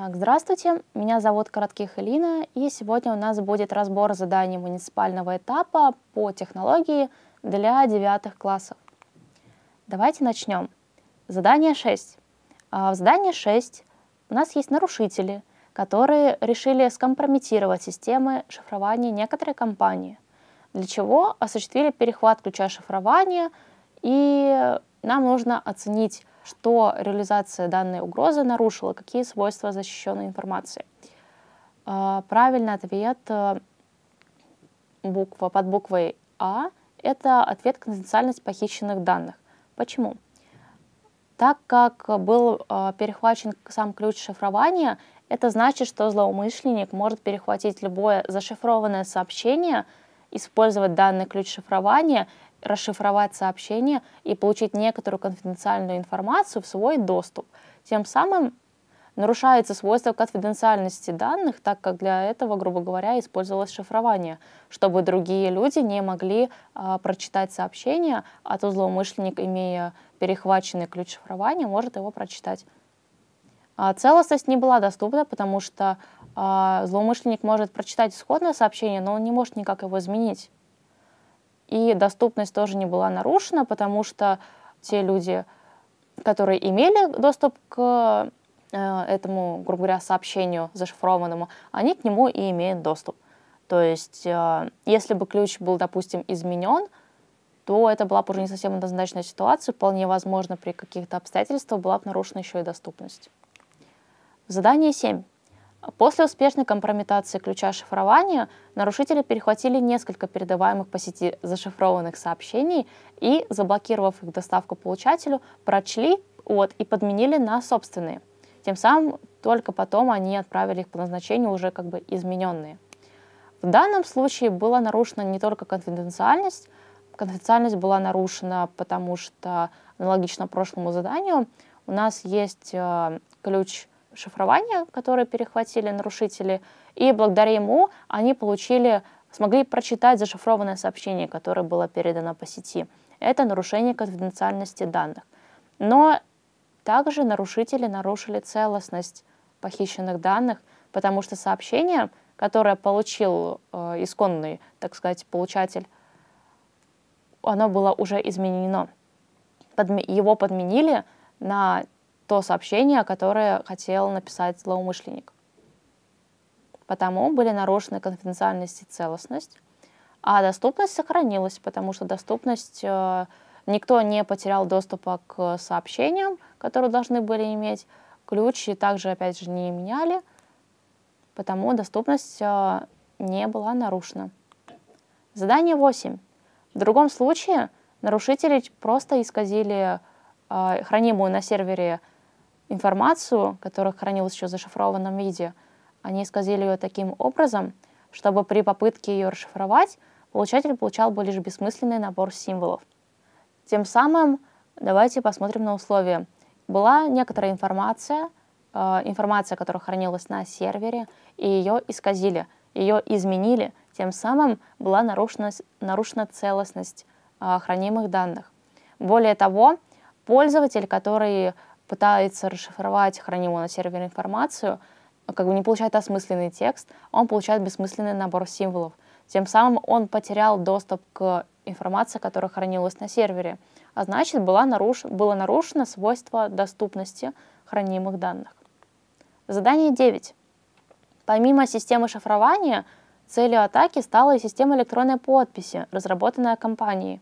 Так, здравствуйте, меня зовут Коротких Элина, и сегодня у нас будет разбор заданий муниципального этапа по технологии для девятых классов. Давайте начнем. Задание 6. А, в задании 6 у нас есть нарушители, которые решили скомпрометировать системы шифрования некоторой компании, для чего осуществили перехват ключа шифрования, и нам нужно оценить что реализация данной угрозы нарушила, какие свойства защищенной информации. А, правильный ответ э, буква под буквой А – это ответ конфиденциальность похищенных данных. Почему? Так как был э, перехвачен сам ключ шифрования, это значит, что злоумышленник может перехватить любое зашифрованное сообщение, использовать данный ключ шифрования – расшифровать сообщение и получить некоторую конфиденциальную информацию в свой доступ. Тем самым нарушается свойство конфиденциальности данных, так как для этого, грубо говоря, использовалось шифрование, чтобы другие люди не могли э, прочитать сообщение, а то злоумышленник, имея перехваченный ключ шифрования, может его прочитать. А целостность не была доступна, потому что э, злоумышленник может прочитать исходное сообщение, но он не может никак его изменить. И доступность тоже не была нарушена, потому что те люди, которые имели доступ к э, этому, грубо говоря, сообщению зашифрованному, они к нему и имеют доступ. То есть, э, если бы ключ был, допустим, изменен, то это была бы уже не совсем однозначная ситуация. Вполне возможно, при каких-то обстоятельствах была бы нарушена еще и доступность. Задание 7. После успешной компрометации ключа шифрования нарушители перехватили несколько передаваемых по сети зашифрованных сообщений и, заблокировав их доставку получателю, прочли от и подменили на собственные. Тем самым только потом они отправили их по назначению уже как бы измененные. В данном случае была нарушена не только конфиденциальность, конфиденциальность была нарушена, потому что аналогично прошлому заданию у нас есть э, ключ шифрования, которые перехватили нарушители, и благодаря ему они получили, смогли прочитать зашифрованное сообщение, которое было передано по сети. Это нарушение конфиденциальности данных. Но также нарушители нарушили целостность похищенных данных, потому что сообщение, которое получил э, исконный, так сказать, получатель, оно было уже изменено. Подми его подменили на то сообщение, которое хотел написать злоумышленник. Потому были нарушены конфиденциальность и целостность, а доступность сохранилась, потому что доступность э, никто не потерял доступа к сообщениям, которые должны были иметь. Ключи также, опять же, не меняли, потому доступность э, не была нарушена. Задание 8. В другом случае нарушители просто исказили э, хранимую на сервере Информацию, которая хранилась еще в зашифрованном виде, они исказили ее таким образом, чтобы при попытке ее расшифровать получатель получал бы лишь бессмысленный набор символов. Тем самым давайте посмотрим на условия. Была некоторая информация, э, информация, которая хранилась на сервере, и ее исказили, ее изменили, тем самым была нарушена, нарушена целостность э, хранимых данных. Более того, пользователь, который пытается расшифровать хранимую на сервере информацию, как бы не получает осмысленный текст, а он получает бессмысленный набор символов. Тем самым он потерял доступ к информации, которая хранилась на сервере, а значит была наруш... было нарушено свойство доступности хранимых данных. Задание 9. Помимо системы шифрования, целью атаки стала и система электронной подписи, разработанная компанией.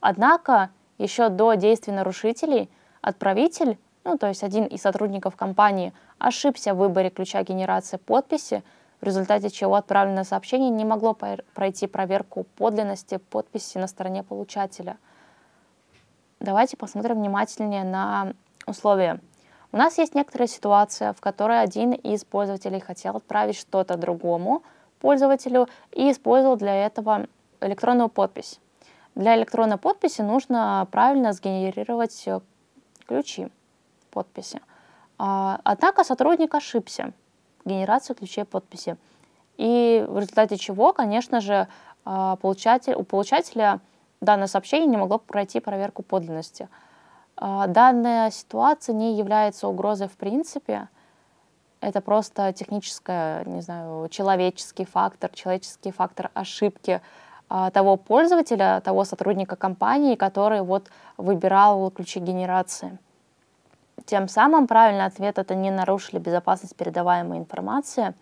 Однако еще до действий нарушителей отправитель ну, то есть один из сотрудников компании ошибся в выборе ключа генерации подписи, в результате чего отправленное сообщение не могло пройти проверку подлинности подписи на стороне получателя. Давайте посмотрим внимательнее на условия. У нас есть некоторая ситуация, в которой один из пользователей хотел отправить что-то другому пользователю и использовал для этого электронную подпись. Для электронной подписи нужно правильно сгенерировать ключи подписи. А, однако сотрудник ошибся в генерации ключей подписи. И в результате чего, конечно же, а, получатель, у получателя данное сообщение не могло пройти проверку подлинности. А, данная ситуация не является угрозой в принципе. Это просто техническая, не знаю, человеческий фактор, человеческий фактор ошибки того пользователя, того сотрудника компании, который вот выбирал ключи генерации. Тем самым правильный ответ это не нарушили безопасность передаваемой информации,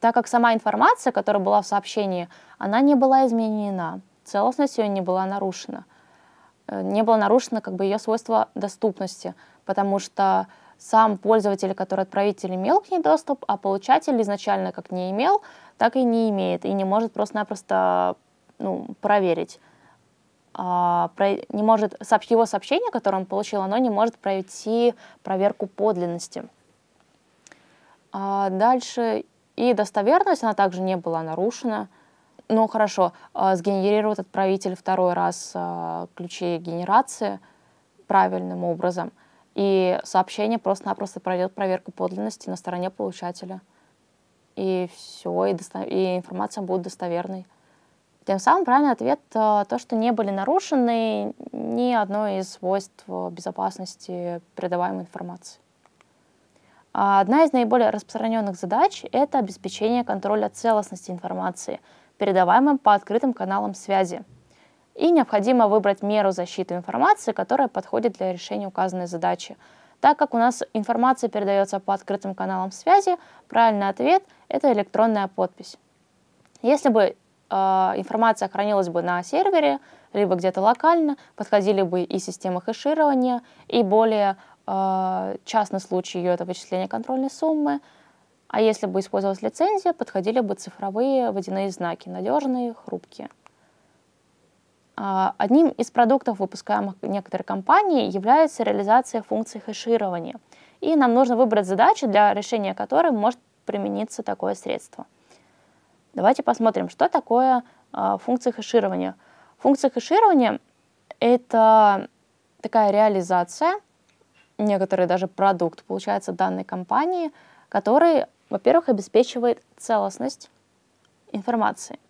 так как сама информация, которая была в сообщении, она не была изменена, целостность ее не была нарушена. Э, не было нарушено как бы ее свойство доступности, потому что сам пользователь, который отправитель имел к ней доступ, а получатель изначально как не имел, так и не имеет, и не может просто-напросто ну, проверить. А, не может, его сообщение, которое он получил, оно не может пройти проверку подлинности. А, дальше и достоверность, она также не была нарушена. Ну хорошо, а, сгенерирует отправитель второй раз ключи генерации правильным образом, и сообщение просто-напросто пройдет проверку подлинности на стороне получателя. И все, и, досто... и информация будет достоверной. Тем самым правильный ответ э, то, что не были нарушены ни одно из свойств э, безопасности передаваемой информации. А одна из наиболее распространенных задач – это обеспечение контроля целостности информации, передаваемой по открытым каналам связи. И необходимо выбрать меру защиты информации, которая подходит для решения указанной задачи. Так как у нас информация передается по открытым каналам связи, правильный ответ – это электронная подпись. Если бы а, информация хранилась бы на сервере, либо где-то локально, подходили бы и системы хеширования, и более а, частный случай ее это вычисление контрольной суммы. А если бы использовалась лицензия, подходили бы цифровые водяные знаки, надежные, хрупкие. А, одним из продуктов, выпускаемых некоторой компанией, является реализация функции хеширования. И нам нужно выбрать задачи, для решения которой может примениться такое средство. Давайте посмотрим, что такое а, функция хеширования. Функция хеширования — это такая реализация, некоторые даже продукт, получается, данной компании, который, во-первых, обеспечивает целостность информации.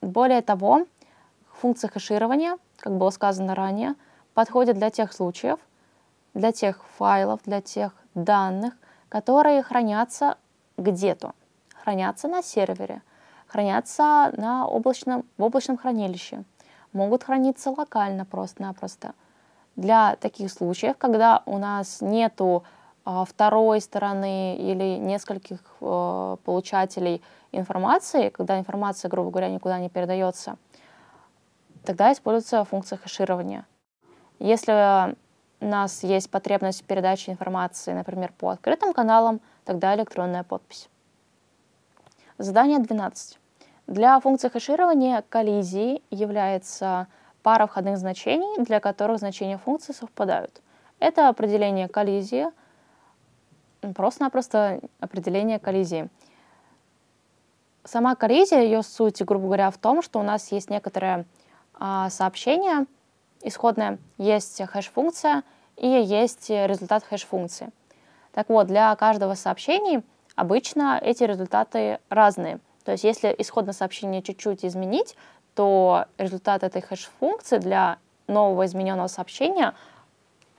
Более того, функция хеширования, как было сказано ранее, подходит для тех случаев, для тех файлов, для тех данных, которые хранятся где-то, хранятся на сервере, хранятся на облачном, в облачном хранилище, могут храниться локально просто-напросто. Для таких случаев, когда у нас нету а, второй стороны или нескольких э, получателей информации, когда информация, грубо говоря, никуда не передается, тогда используется функция хеширования. Если у нас есть потребность передачи информации, например, по открытым каналам, тогда электронная подпись. Задание 12. Для функции хеширования коллизией является пара входных значений, для которых значения функции совпадают. Это определение коллизии, ну, просто-напросто определение коллизии. Сама коллизия, ее суть, грубо говоря, в том, что у нас есть некоторое а, сообщение исходное, есть хэш-функция и есть результат хэш-функции. Так вот, для каждого сообщения обычно эти результаты разные. То есть если исходное сообщение чуть-чуть изменить, то результат этой хэш-функции для нового измененного сообщения,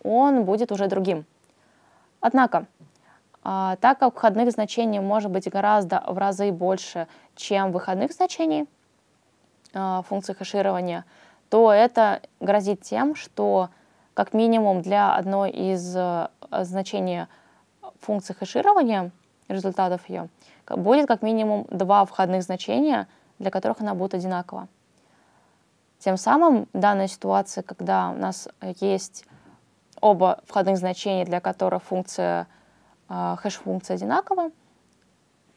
он будет уже другим. Однако, а, так как входных значений может быть гораздо в разы больше, чем выходных значений а, функции хэширования, то это грозит тем, что как минимум для одной из э, значений функции хэширования результатов ее, будет как минимум два входных значения, для которых она будет одинакова. Тем самым данная ситуация, когда у нас есть оба входных значения, для которых функция, а, хэш-функция одинакова,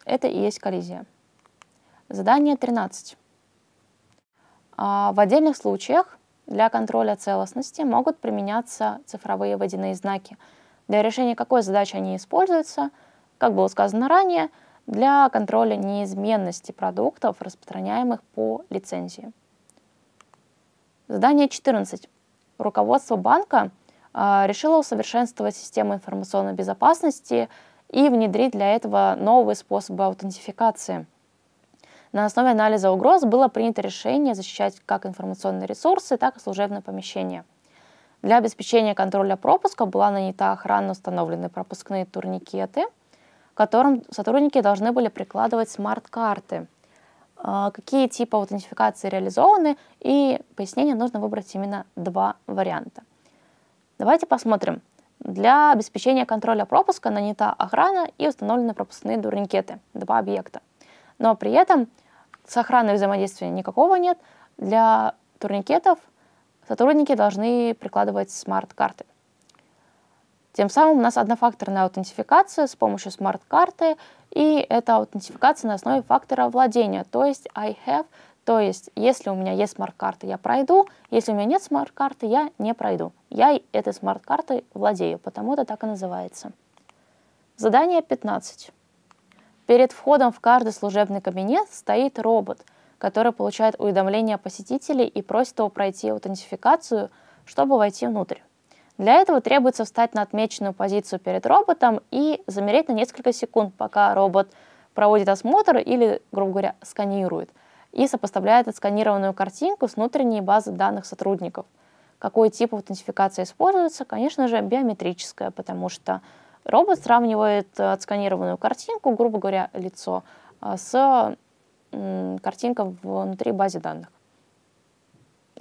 это и есть коллизия. Задание 13. А, в отдельных случаях для контроля целостности могут применяться цифровые водяные знаки. Для решения какой задачи они используются – как было сказано ранее, для контроля неизменности продуктов, распространяемых по лицензии. Задание 14. Руководство банка э, решило усовершенствовать систему информационной безопасности и внедрить для этого новые способы аутентификации. На основе анализа угроз было принято решение защищать как информационные ресурсы, так и служебные помещения. Для обеспечения контроля пропуска была нанята охрана, установлены пропускные турникеты – к которым сотрудники должны были прикладывать смарт-карты. А, какие типы аутентификации реализованы, и пояснение нужно выбрать именно два варианта. Давайте посмотрим. Для обеспечения контроля пропуска нанята охрана и установлены пропускные турникеты, два объекта. Но при этом с охраной взаимодействия никакого нет. Для турникетов сотрудники должны прикладывать смарт-карты. Тем самым у нас однофакторная аутентификация с помощью смарт-карты, и это аутентификация на основе фактора владения, то есть I have, то есть если у меня есть смарт-карта, я пройду, если у меня нет смарт-карты, я не пройду. Я этой смарт-картой владею, потому это так и называется. Задание 15. Перед входом в каждый служебный кабинет стоит робот, который получает уведомления посетителей и просит его пройти аутентификацию, чтобы войти внутрь. Для этого требуется встать на отмеченную позицию перед роботом и замереть на несколько секунд, пока робот проводит осмотр или, грубо говоря, сканирует, и сопоставляет отсканированную картинку с внутренней базой данных сотрудников. Какой тип аутентификации используется? Конечно же, биометрическая, потому что робот сравнивает э, отсканированную картинку, грубо говоря, лицо, э, с картинкой внутри базы данных.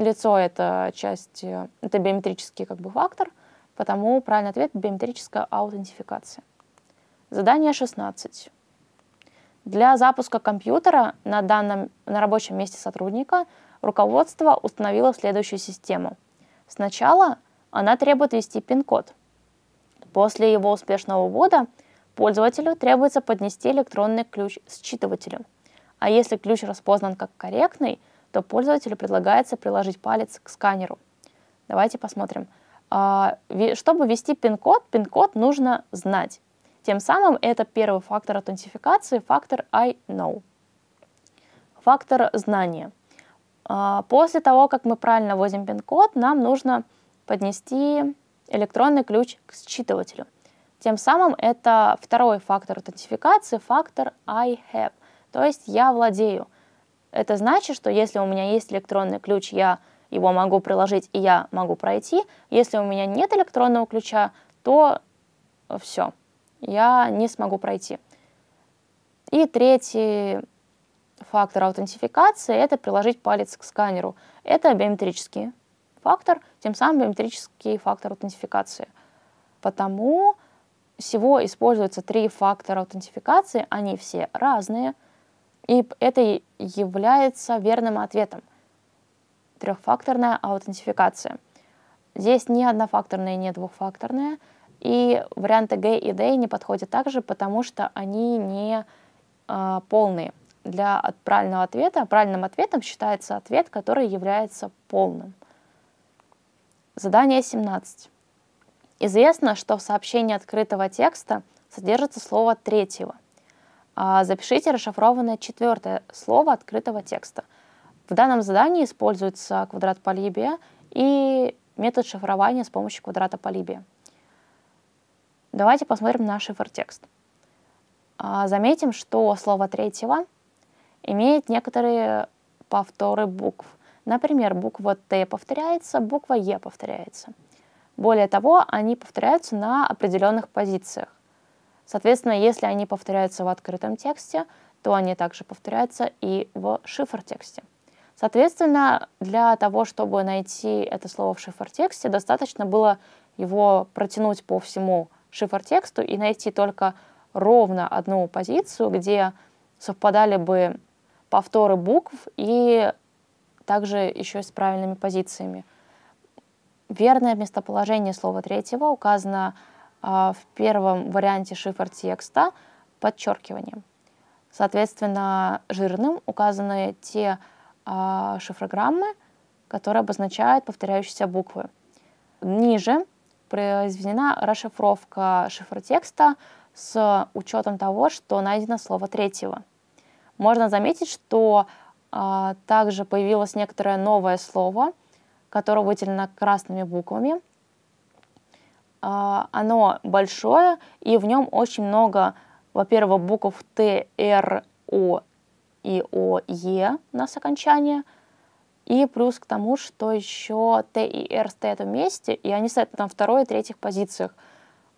Лицо — это часть, э, это биометрический как бы фактор, потому правильный ответ — биометрическая аутентификация. Задание 16. Для запуска компьютера на, данном, на рабочем месте сотрудника руководство установило следующую систему. Сначала она требует ввести пин-код. После его успешного ввода пользователю требуется поднести электронный ключ считывателю. А если ключ распознан как корректный — то пользователю предлагается приложить палец к сканеру. Давайте посмотрим. А, чтобы ввести пин-код, пин-код нужно знать. Тем самым это первый фактор аутентификации, фактор I know. Фактор знания. А, после того, как мы правильно вводим пин-код, нам нужно поднести электронный ключ к считывателю. Тем самым это второй фактор аутентификации, фактор I have, то есть я владею. Это значит, что если у меня есть электронный ключ, я его могу приложить и я могу пройти. Если у меня нет электронного ключа, то все, я не смогу пройти. И третий фактор аутентификации – это приложить палец к сканеру. Это биометрический фактор, тем самым биометрический фактор аутентификации. Потому всего используются три фактора аутентификации, они все разные – и это является верным ответом. Трехфакторная аутентификация. Здесь ни однофакторная, ни двухфакторная. И варианты G и D не подходят также, потому что они не э, полные. Для правильного ответа правильным ответом считается ответ, который является полным. Задание 17. Известно, что в сообщении открытого текста содержится слово «третьего». А, запишите расшифрованное четвертое слово открытого текста. В данном задании используется квадрат полибия и метод шифрования с помощью квадрата полибия. Давайте посмотрим наш шифр-текст. А, заметим, что слово третьего имеет некоторые повторы букв. Например, буква Т повторяется, буква Е повторяется. Более того, они повторяются на определенных позициях. Соответственно, если они повторяются в открытом тексте, то они также повторяются и в шифр-тексте. Соответственно, для того, чтобы найти это слово в шифр-тексте, достаточно было его протянуть по всему шифр-тексту и найти только ровно одну позицию, где совпадали бы повторы букв и также еще с правильными позициями. Верное местоположение слова третьего указано а, в первом варианте шифр текста подчеркиванием. Соответственно, жирным указаны те а, шифрограммы, которые обозначают повторяющиеся буквы. Ниже произведена расшифровка шифротекста с учетом того, что найдено слово третьего. Можно заметить, что а, также появилось некоторое новое слово, которое выделено красными буквами – а, оно большое, и в нем очень много, во-первых, букв Т, Р, О и О, Е у нас окончание. И плюс к тому, что еще Т и Р стоят вместе, и они стоят на второй и третьих позициях.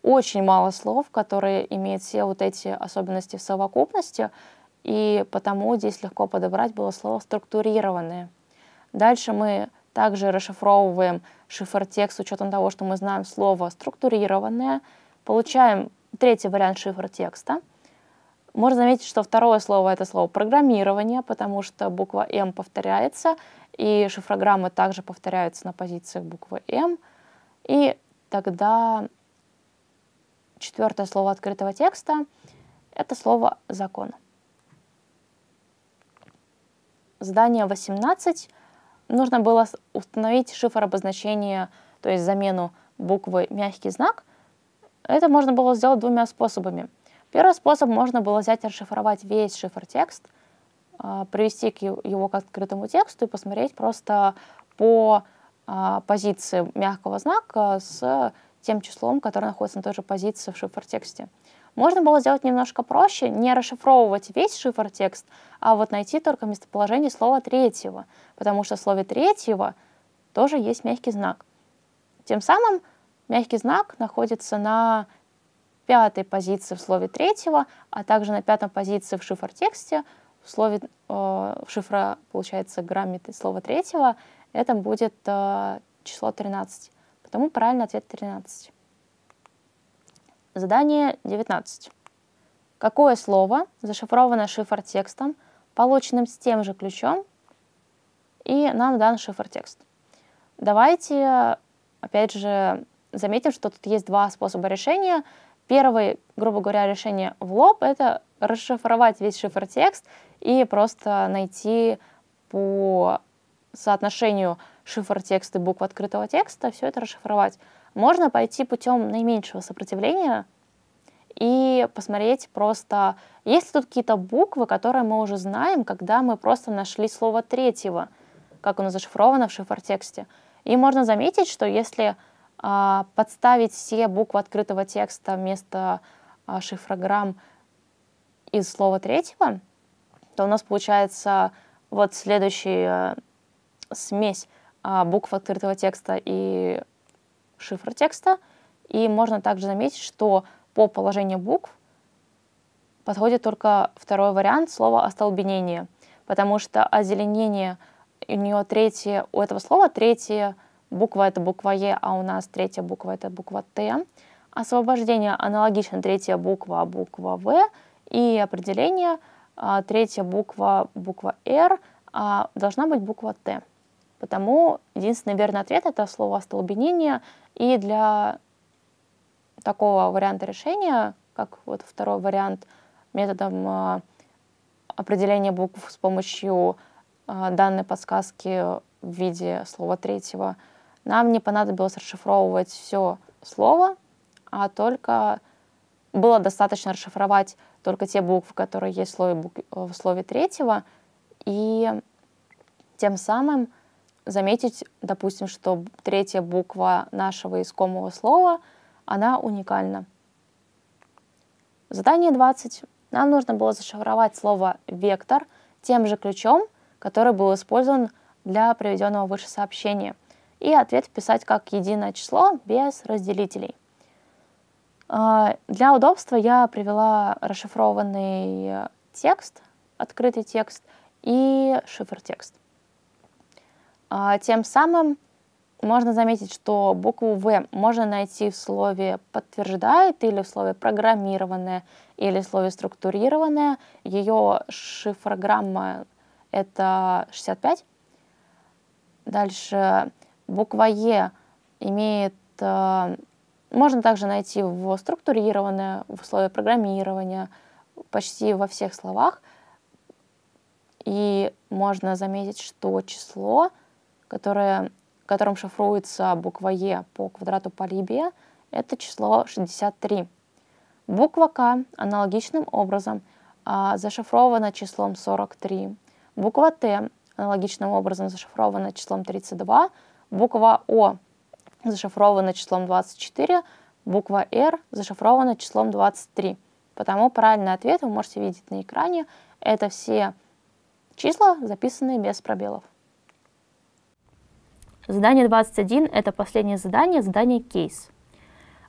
Очень мало слов, которые имеют все вот эти особенности в совокупности, и потому здесь легко подобрать было слово «структурированное». Дальше мы также расшифровываем шифр-текст с учетом того, что мы знаем слово структурированное. Получаем третий вариант шифр-текста. Можно заметить, что второе слово — это слово программирование, потому что буква «М» повторяется, и шифрограммы также повторяются на позициях буквы «М». И тогда четвертое слово открытого текста — это слово «закон». Задание 18 — нужно было установить шифр обозначения, то есть замену буквы мягкий знак. Это можно было сделать двумя способами. Первый способ можно было взять и расшифровать весь шифр текст, а, привести к его к открытому тексту и посмотреть просто по а, позиции мягкого знака с тем числом, которое находится на той же позиции в шифр-тексте. Можно было сделать немножко проще, не расшифровывать весь шифр-текст, а вот найти только местоположение слова третьего, потому что в слове третьего тоже есть мягкий знак. Тем самым мягкий знак находится на пятой позиции в слове третьего, а также на пятом позиции в шифр-тексте, в слове э, шифра, получается, граммит слова третьего, это будет э, число 13. Потому правильный ответ 13. Задание 19. Какое слово зашифровано шифр-текстом, полученным с тем же ключом, и нам дан шифр-текст? Давайте, опять же, заметим, что тут есть два способа решения. Первый, грубо говоря, решение в лоб — это расшифровать весь шифр-текст и просто найти по соотношению шифр-текста и букв открытого текста, все это расшифровать. Можно пойти путем наименьшего сопротивления и посмотреть просто, есть ли тут какие-то буквы, которые мы уже знаем, когда мы просто нашли слово третьего, как оно зашифровано в шифротексте. И можно заметить, что если э, подставить все буквы открытого текста вместо э, шифрограмм из слова третьего, то у нас получается вот следующая э, смесь а, букв открытого текста и шифр текста. И можно также заметить, что по положению букв подходит только второй вариант слова «остолбенение», потому что озеленение у нее третье, у этого слова третья буква — это буква «Е», а у нас третья буква — это буква «Т». Освобождение аналогично третья буква а — буква «В», и определение а, третья буква — буква «Р», а должна быть буква «Т». Потому единственный верный ответ — это слово «остолбенение». И для такого варианта решения, как вот второй вариант методом э, определения букв с помощью э, данной подсказки в виде слова третьего, нам не понадобилось расшифровывать все слово, а только было достаточно расшифровать только те буквы, которые есть в слове, э, в слове третьего, и тем самым заметить, допустим, что третья буква нашего искомого слова, она уникальна. Задание 20. Нам нужно было зашифровать слово «вектор» тем же ключом, который был использован для приведенного выше сообщения, и ответ вписать как единое число без разделителей. А, для удобства я привела расшифрованный текст, открытый текст и шифр текст. А, тем самым можно заметить, что букву «В» можно найти в слове «подтверждает» или в слове «программированное», или в слове «структурированное». Ее шифрограмма — это 65. Дальше буква «Е» имеет... Э, можно также найти в структурированное, в слове программирования почти во всех словах. И можно заметить, что число — которое, в котором шифруется буква Е по квадрату Полибия, это число 63. Буква К аналогичным образом а, зашифрована числом 43. Буква Т аналогичным образом зашифрована числом 32. Буква О зашифрована числом 24. Буква R зашифрована числом 23. Потому правильный ответ вы можете видеть на экране. Это все числа, записанные без пробелов. Задание 21 – это последнее задание, задание кейс.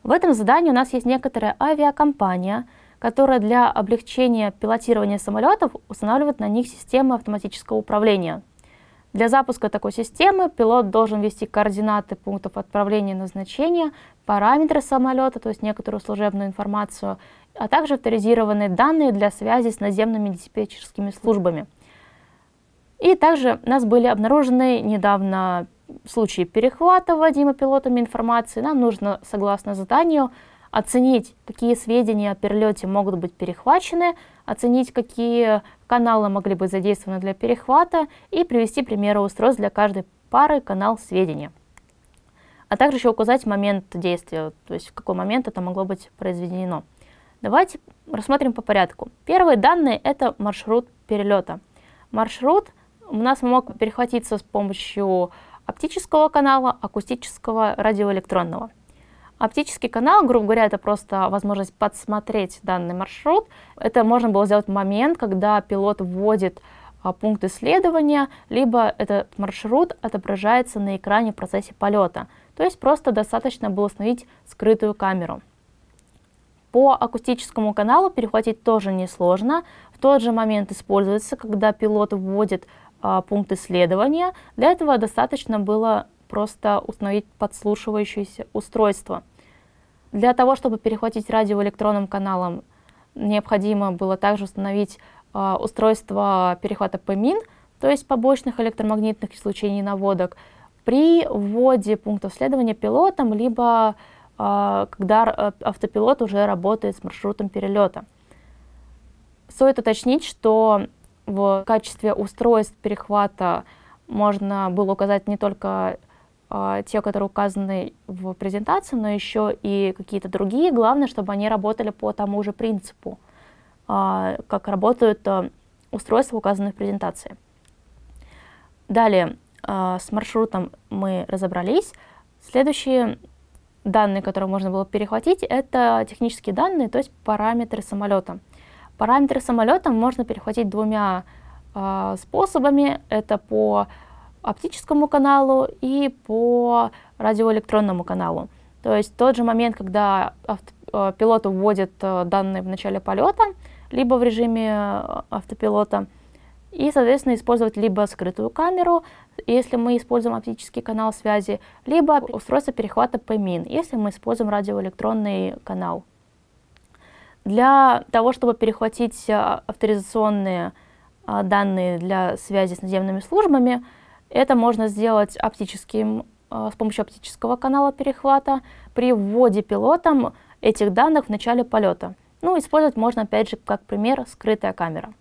В этом задании у нас есть некоторая авиакомпания, которая для облегчения пилотирования самолетов устанавливает на них системы автоматического управления. Для запуска такой системы пилот должен ввести координаты пунктов отправления и назначения, параметры самолета, то есть некоторую служебную информацию, а также авторизированные данные для связи с наземными диспетчерскими службами. И также у нас были обнаружены недавно в случае перехвата Вадима пилотами информации нам нужно, согласно заданию, оценить, какие сведения о перелете могут быть перехвачены, оценить, какие каналы могли быть задействованы для перехвата и привести примеры устройств для каждой пары канал сведения. А также еще указать момент действия, то есть в какой момент это могло быть произведено. Давайте рассмотрим по порядку. Первые данные – это маршрут перелета. Маршрут у нас мог перехватиться с помощью оптического канала, акустического, радиоэлектронного. Оптический канал, грубо говоря, это просто возможность подсмотреть данный маршрут. Это можно было сделать в момент, когда пилот вводит а, пункт исследования, либо этот маршрут отображается на экране в процессе полета. То есть просто достаточно было установить скрытую камеру. По акустическому каналу перехватить тоже несложно. В тот же момент используется, когда пилот вводит а, пункт исследования. Для этого достаточно было просто установить подслушивающееся устройство. Для того, чтобы перехватить радио электронным каналом, необходимо было также установить а, устройство перехвата ПМИН, то есть побочных электромагнитных излучений наводок, при вводе пунктов исследования пилотом, либо а, когда э, автопилот уже работает с маршрутом перелета. Стоит уточнить, что в качестве устройств перехвата можно было указать не только э, те, которые указаны в презентации, но еще и какие-то другие. Главное, чтобы они работали по тому же принципу, э, как работают э, устройства, указанные в презентации. Далее, э, с маршрутом мы разобрались. Следующие данные, которые можно было перехватить, это технические данные, то есть параметры самолета. Параметры самолета можно перехватить двумя э, способами. Это по оптическому каналу и по радиоэлектронному каналу. То есть тот же момент, когда авто, а, пилот вводит а, данные в начале полета, либо в режиме автопилота, и, соответственно, использовать либо скрытую камеру, если мы используем оптический канал связи, либо устройство перехвата ПМИН, если мы используем радиоэлектронный канал. Для того, чтобы перехватить э, авторизационные э, данные для связи с наземными службами, это можно сделать оптическим, э, с помощью оптического канала перехвата при вводе пилотом этих данных в начале полета. Ну, использовать можно, опять же, как пример, скрытая камера.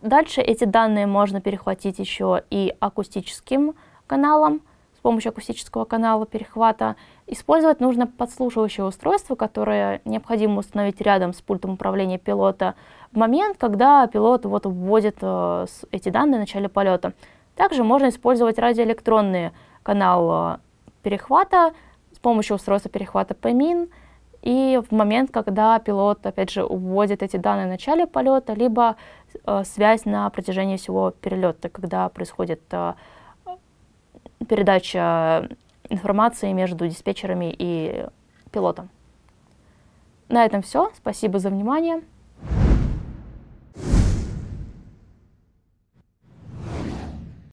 Дальше эти данные можно перехватить еще и акустическим каналом – с помощью акустического канала перехвата. Использовать нужно подслушивающее устройство, которое необходимо установить рядом с пультом управления пилота в момент, когда пилот вот вводит э, эти данные в начале полета. Также можно использовать радиоэлектронный канал э, перехвата с помощью устройства перехвата ПМИН и в момент, когда пилот, опять же, вводит эти данные в начале полета, либо э, связь на протяжении всего перелета, когда происходит э, передача информации между диспетчерами и пилотом. На этом все. Спасибо за внимание.